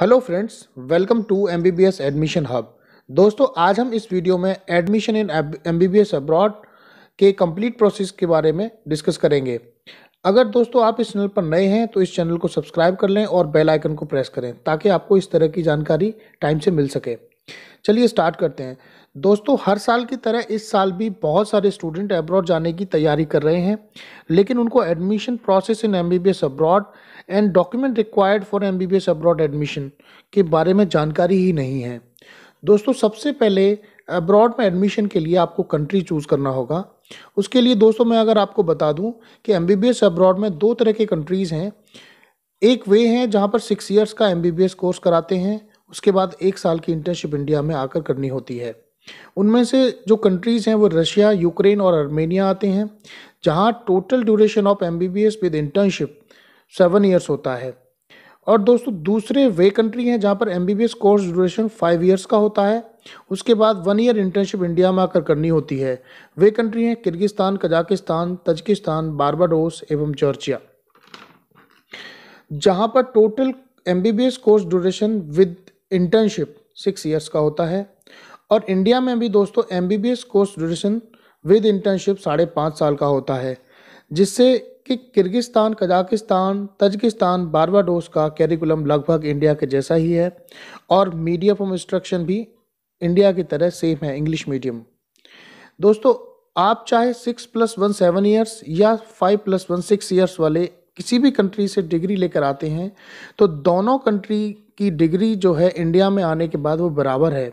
hello friends welcome to M B B S admission hub दोस्तों आज हम इस वीडियो में admission in M B B S abroad के कंप्लीट प्रोसेस के बारे में डिस्कस करेंगे अगर दोस्तों आप इस चैनल पर नए हैं तो इस चैनल को सब्सक्राइब कर लें और बेल आइकन को प्रेस करें ताकि आपको इस तरह की जानकारी टाइम से मिल सके चलिए स्टार्ट करते हैं दोस्तों हर साल की तरह इस साल भी बहुत सारे स्टूडेंट अब्रॉड जाने की तैयारी कर रहे हैं लेकिन उनको admission process in M B B S abroad and document required for M B B S abroad admission के बारे में जानकारी ही नहीं है दोस्तों सबसे पहले अब्रॉड में एडमिशन के लिए आपको कंट्री चूज़ करना होगा उसके लिए दोस्तों मैं अगर आपको बता दूँ कि M B B S abroad में दो तरह के कंट्रीज़ हैं एक वे हैं जहाँ पर सिक्स ईयर्स का M B B S course कराते हैं उसके बाद एक साल की इंटर्नशिप इंडिया में आकर करनी होती है उनमें से जो कंट्रीज़ हैं वो रशिया यूक्रेन और आर्मेनिया आते हैं जहाँ total duration of M B B S with internship seven years होता है और दोस्तों दूसरे वे कंट्री हैं जहाँ पर M B B S course duration five years का होता है उसके बाद वन ईयर इंटर्नशिप इंडिया में आकर करनी होती है वे कंट्री हैं किर्गिस्तान कजाकिस्तान तजकिस्तान बारबाडोस एवं जॉर्जिया जहाँ पर total M B B S course duration with internship six years का होता है और इंडिया में भी दोस्तों M B B S course duration with internship साढ़े पाँच साल का होता है जिससे कि किर्गिस्तान कजाकिस्तान तजकिस्तान बारबाडोस का कैरिकुलम लगभग इंडिया के जैसा ही है और मीडियम ऑफ इंस्ट्रक्शन भी इंडिया की तरह सेम है इंग्लिश मीडियम दोस्तों आप चाहे six plus one seven years या five plus one six years वाले किसी भी कंट्री से डिग्री लेकर आते हैं तो दोनों कंट्री की डिग्री जो है इंडिया में आने के बाद वो बराबर है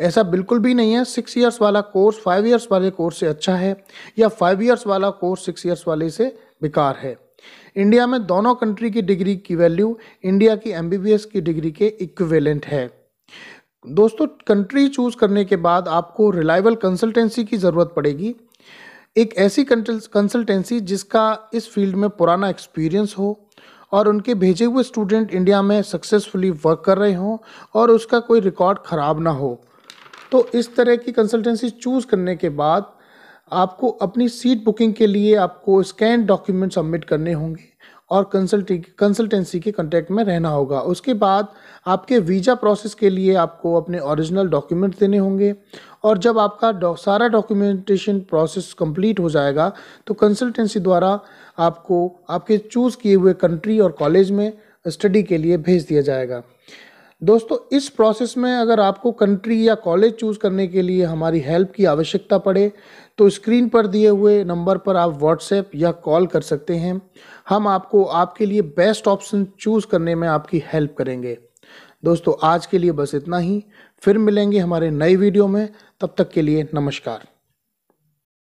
ऐसा बिल्कुल भी नहीं है सिक्स ईयर्स वाला कोर्स फाइव ईयर्स वाले कोर्स से अच्छा है या फाइव ईयर्स वाला कोर्स सिक्स ईयर्स वाले से बेकार है इंडिया में दोनों कंट्री की डिग्री की वैल्यू इंडिया की एम की डिग्री के इक्विवेलेंट है दोस्तों कंट्री चूज़ करने के बाद आपको रिलायबल कंसल्टेंसी की ज़रूरत पड़ेगी एक ऐसी कंसल्टेंसी जिसका इस फील्ड में पुराना एक्सपीरियंस हो और उनके भेजे हुए स्टूडेंट इंडिया में सक्सेसफुली वर्क कर रहे हों और उसका कोई रिकॉर्ड ख़राब ना हो तो इस तरह की कंसल्टेंसी चूज़ करने के बाद आपको अपनी सीट बुकिंग के लिए आपको स्कैन डॉक्यूमेंट सबमिट करने होंगे और कंसल्टी कंसल्टेंसी के कंटेक्ट में रहना होगा उसके बाद आपके वीज़ा प्रोसेस के लिए आपको अपने ओरिजिनल डॉक्यूमेंट देने होंगे और जब आपका डौ, सारा डॉक्यूमेंटेशन प्रोसेस कंप्लीट हो जाएगा तो कंसल्टेंसी द्वारा आपको आपके चूज़ किए हुए कंट्री और कॉलेज में स्टडी के लिए भेज दिया जाएगा दोस्तों इस प्रोसेस में अगर आपको कंट्री या कॉलेज चूज़ करने के लिए हमारी हेल्प की आवश्यकता पड़े तो स्क्रीन पर दिए हुए नंबर पर आप व्हाट्सएप या कॉल कर सकते हैं हम आपको आपके लिए बेस्ट ऑप्शन चूज़ करने में आपकी हेल्प करेंगे दोस्तों आज के लिए बस इतना ही फिर मिलेंगे हमारे नए वीडियो में तब तक के लिए नमस्कार